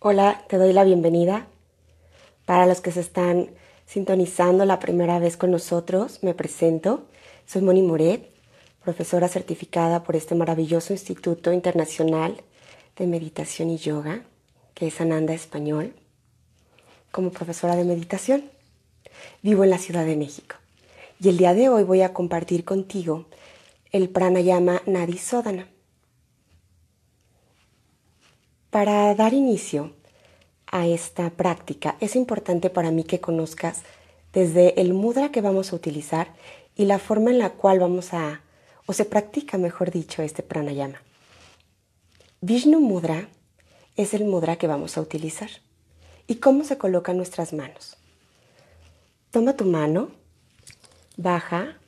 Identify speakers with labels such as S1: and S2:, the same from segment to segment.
S1: Hola, te doy la bienvenida. Para los que se están sintonizando la primera vez con nosotros, me presento. Soy Moni Moret, profesora certificada por este maravilloso Instituto Internacional de Meditación y Yoga, que es Ananda Español, como profesora de meditación. Vivo en la Ciudad de México y el día de hoy voy a compartir contigo el pranayama Nadi Sodana. Para dar inicio a esta práctica es importante para mí que conozcas desde el mudra que vamos a utilizar y la forma en la cual vamos a, o se practica mejor dicho, este pranayama. Vishnu mudra es el mudra que vamos a utilizar. ¿Y cómo se colocan nuestras manos? Toma tu mano, baja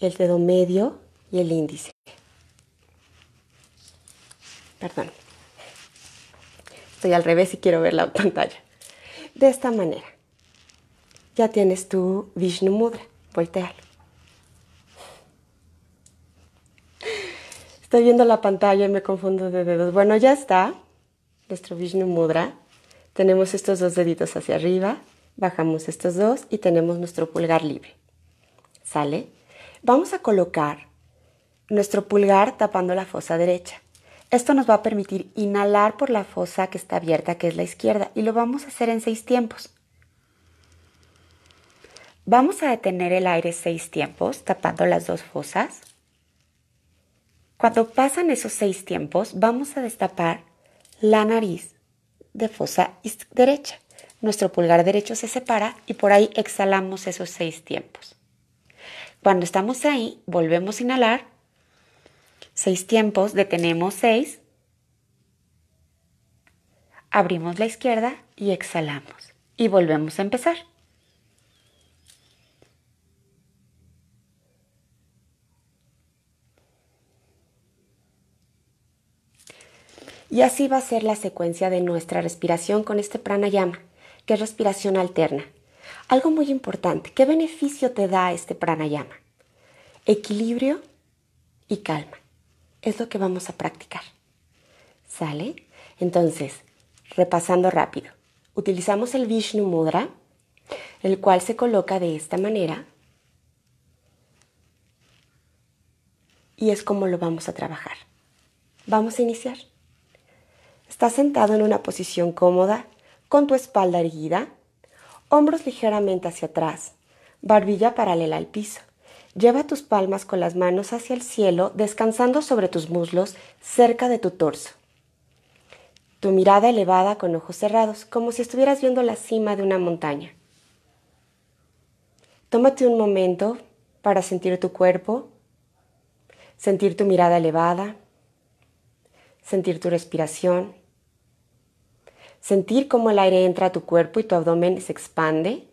S1: el dedo medio y el índice. Perdón, y al revés y quiero ver la pantalla. De esta manera, ya tienes tu Vishnu Mudra, voltealo. Estoy viendo la pantalla y me confundo de dedos. Bueno, ya está nuestro Vishnu Mudra. Tenemos estos dos deditos hacia arriba, bajamos estos dos y tenemos nuestro pulgar libre. ¿Sale? Vamos a colocar nuestro pulgar tapando la fosa derecha. Esto nos va a permitir inhalar por la fosa que está abierta, que es la izquierda, y lo vamos a hacer en seis tiempos. Vamos a detener el aire seis tiempos, tapando las dos fosas. Cuando pasan esos seis tiempos, vamos a destapar la nariz de fosa derecha. Nuestro pulgar derecho se separa y por ahí exhalamos esos seis tiempos. Cuando estamos ahí, volvemos a inhalar Seis tiempos, detenemos seis, abrimos la izquierda y exhalamos. Y volvemos a empezar. Y así va a ser la secuencia de nuestra respiración con este pranayama, que es respiración alterna. Algo muy importante, ¿qué beneficio te da este pranayama? Equilibrio y calma es lo que vamos a practicar. ¿Sale? Entonces, repasando rápido. Utilizamos el Vishnu Mudra, el cual se coloca de esta manera. Y es como lo vamos a trabajar. Vamos a iniciar. Estás sentado en una posición cómoda, con tu espalda erguida, hombros ligeramente hacia atrás, barbilla paralela al piso. Lleva tus palmas con las manos hacia el cielo, descansando sobre tus muslos, cerca de tu torso. Tu mirada elevada con ojos cerrados, como si estuvieras viendo la cima de una montaña. Tómate un momento para sentir tu cuerpo, sentir tu mirada elevada, sentir tu respiración, sentir cómo el aire entra a tu cuerpo y tu abdomen se expande,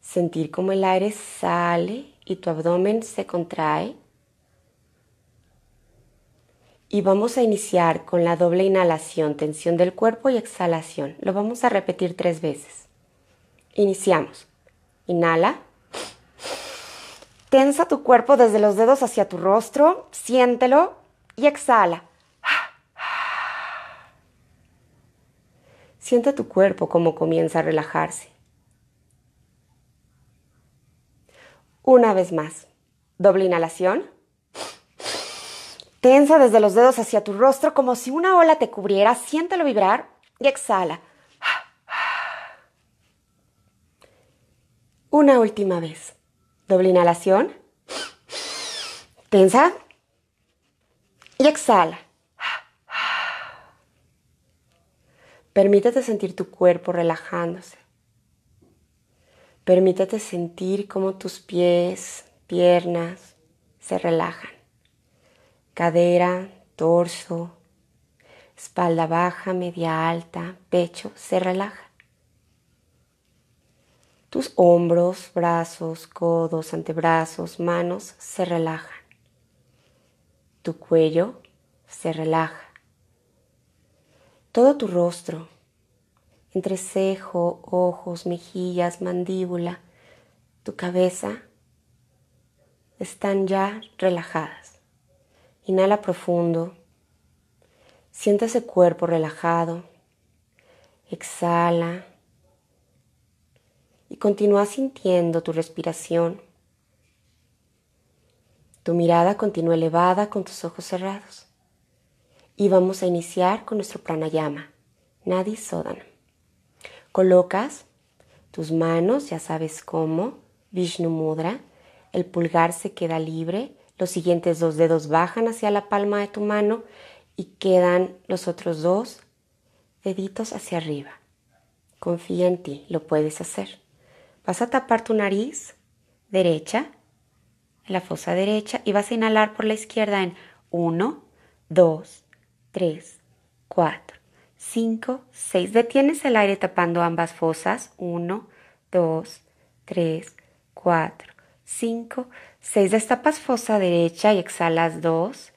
S1: sentir cómo el aire sale y tu abdomen se contrae. Y vamos a iniciar con la doble inhalación, tensión del cuerpo y exhalación. Lo vamos a repetir tres veces. Iniciamos. Inhala. Tensa tu cuerpo desde los dedos hacia tu rostro, siéntelo y exhala. Siente tu cuerpo como comienza a relajarse. Una vez más. Doble inhalación. Tensa desde los dedos hacia tu rostro como si una ola te cubriera. Siéntelo vibrar y exhala. Una última vez. Doble inhalación. Tensa. Y exhala. Permítete sentir tu cuerpo relajándose. Permítete sentir cómo tus pies, piernas se relajan. Cadera, torso, espalda baja, media alta, pecho se relaja. Tus hombros, brazos, codos, antebrazos, manos se relajan. Tu cuello se relaja. Todo tu rostro cejo, ojos, mejillas, mandíbula, tu cabeza, están ya relajadas. Inhala profundo. Siente ese cuerpo relajado. Exhala. Y continúa sintiendo tu respiración. Tu mirada continúa elevada con tus ojos cerrados. Y vamos a iniciar con nuestro pranayama, Nadi Sodana. Colocas tus manos, ya sabes cómo, Vishnu Mudra, el pulgar se queda libre, los siguientes dos dedos bajan hacia la palma de tu mano y quedan los otros dos deditos hacia arriba. Confía en ti, lo puedes hacer. Vas a tapar tu nariz derecha, la fosa derecha, y vas a inhalar por la izquierda en 1, 2, 3, 4. 5, 6. Detienes el aire tapando ambas fosas. 1, 2, 3, 4, 5, 6. Destapas fosa derecha y exhalas 2,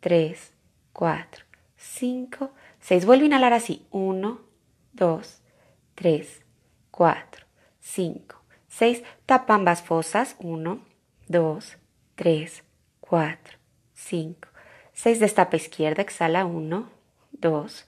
S1: 3, 4, 5, 6. Vuelve a inhalar así. 1, 2, 3, 4, 5, 6. Tapa ambas fosas. 1, 2, 3, 4, 5, 6. Destapa izquierda, exhala 1, 2, 3.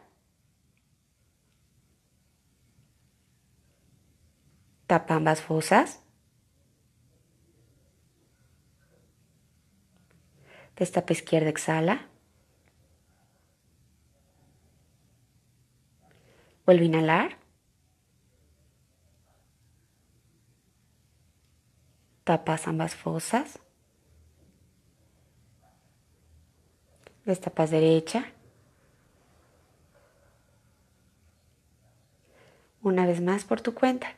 S1: tapa ambas fosas. Destapa izquierda, exhala. Vuelve a inhalar. Tapas ambas fosas. Destapas derecha. Una vez más por tu cuenta.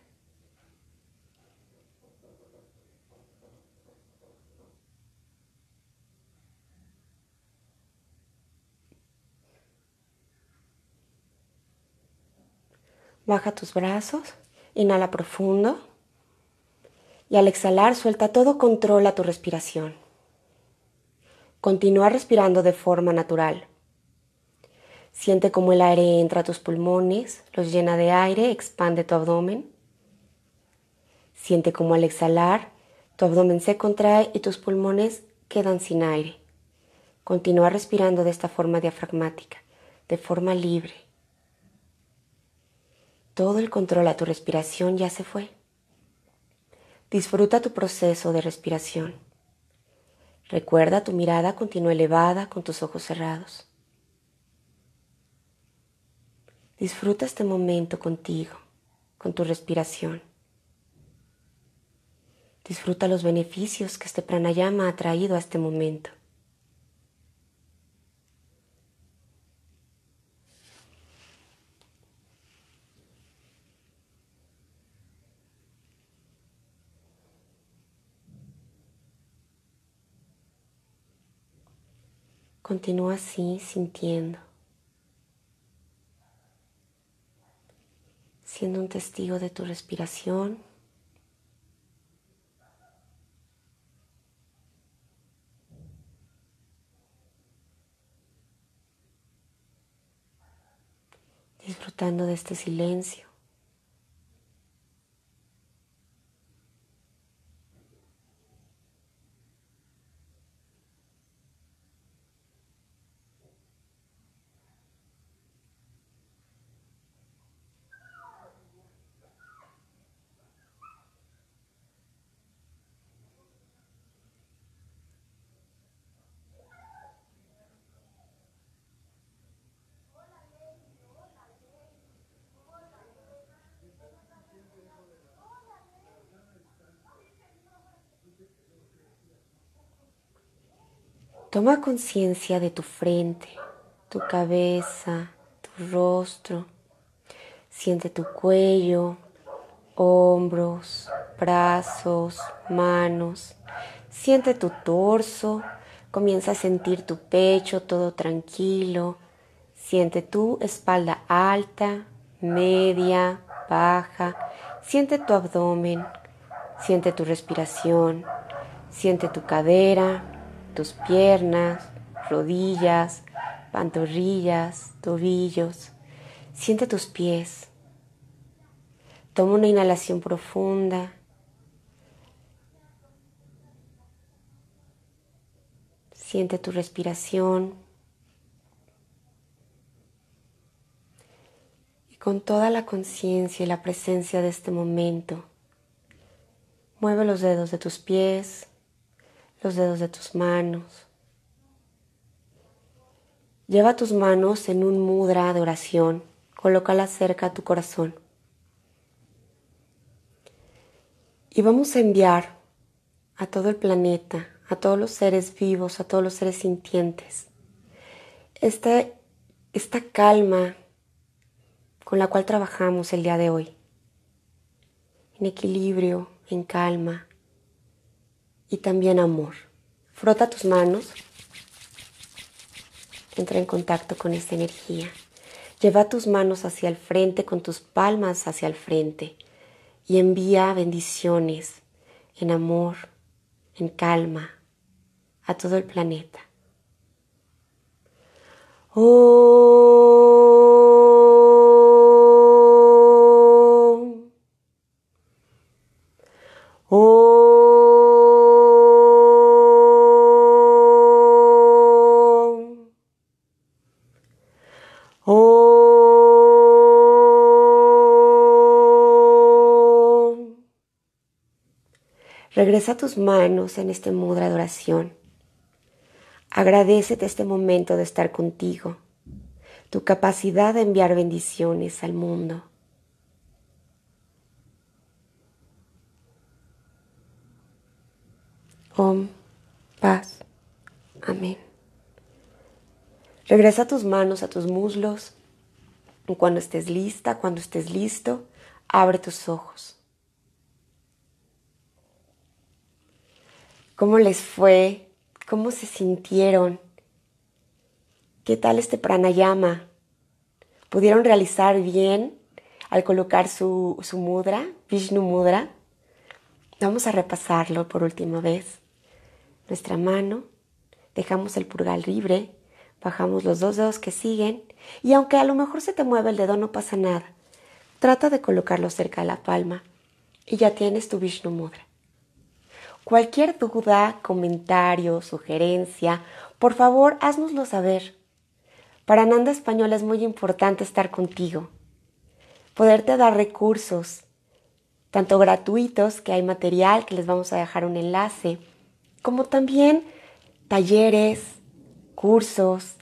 S1: Baja tus brazos, inhala profundo y al exhalar suelta todo controla tu respiración. Continúa respirando de forma natural. Siente cómo el aire entra a tus pulmones, los llena de aire, expande tu abdomen. Siente cómo al exhalar tu abdomen se contrae y tus pulmones quedan sin aire. Continúa respirando de esta forma diafragmática, de forma libre. Todo el control a tu respiración ya se fue. Disfruta tu proceso de respiración. Recuerda tu mirada continua elevada con tus ojos cerrados. Disfruta este momento contigo, con tu respiración. Disfruta los beneficios que este pranayama ha traído a este momento. Continúa así sintiendo, siendo un testigo de tu respiración. disfrutando de este silencio. Toma conciencia de tu frente, tu cabeza, tu rostro. Siente tu cuello, hombros, brazos, manos. Siente tu torso. Comienza a sentir tu pecho todo tranquilo. Siente tu espalda alta, media, baja. Siente tu abdomen. Siente tu respiración. Siente tu cadera tus piernas, rodillas, pantorrillas, tobillos. Siente tus pies. Toma una inhalación profunda. Siente tu respiración. Y con toda la conciencia y la presencia de este momento, mueve los dedos de tus pies, los dedos de tus manos. Lleva tus manos en un mudra de oración, Colócala cerca a tu corazón. Y vamos a enviar a todo el planeta, a todos los seres vivos, a todos los seres sintientes, esta, esta calma con la cual trabajamos el día de hoy, en equilibrio, en calma, y también amor. Frota tus manos, entra en contacto con esta energía. Lleva tus manos hacia el frente, con tus palmas hacia el frente y envía bendiciones en amor, en calma a todo el planeta. Oh. Oh. Regresa tus manos en este mudra de oración. Agradecete este momento de estar contigo, tu capacidad de enviar bendiciones al mundo. Om, paz, amén. Regresa tus manos a tus muslos. Cuando estés lista, cuando estés listo, abre tus ojos. ¿Cómo les fue? ¿Cómo se sintieron? ¿Qué tal este pranayama? ¿Pudieron realizar bien al colocar su, mudra, Vishnu mudra? Vamos a repasarlo por última vez. Nuestra mano, dejamos el purgal libre, bajamos los dos dedos que siguen y aunque a lo mejor se te mueve el dedo no pasa nada. Trata de colocarlo cerca de la palma y ya tienes tu Vishnu Mudra. Cualquier duda, comentario, sugerencia, por favor haznoslo saber. Para Nanda Española es muy importante estar contigo, poderte dar recursos, tanto gratuitos, que hay material, que les vamos a dejar un enlace, como también talleres, cursos,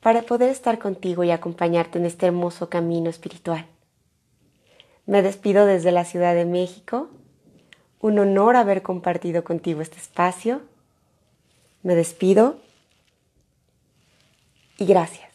S1: para poder estar contigo y acompañarte en este hermoso camino espiritual. Me despido desde la Ciudad de México un honor haber compartido contigo este espacio. Me despido y gracias.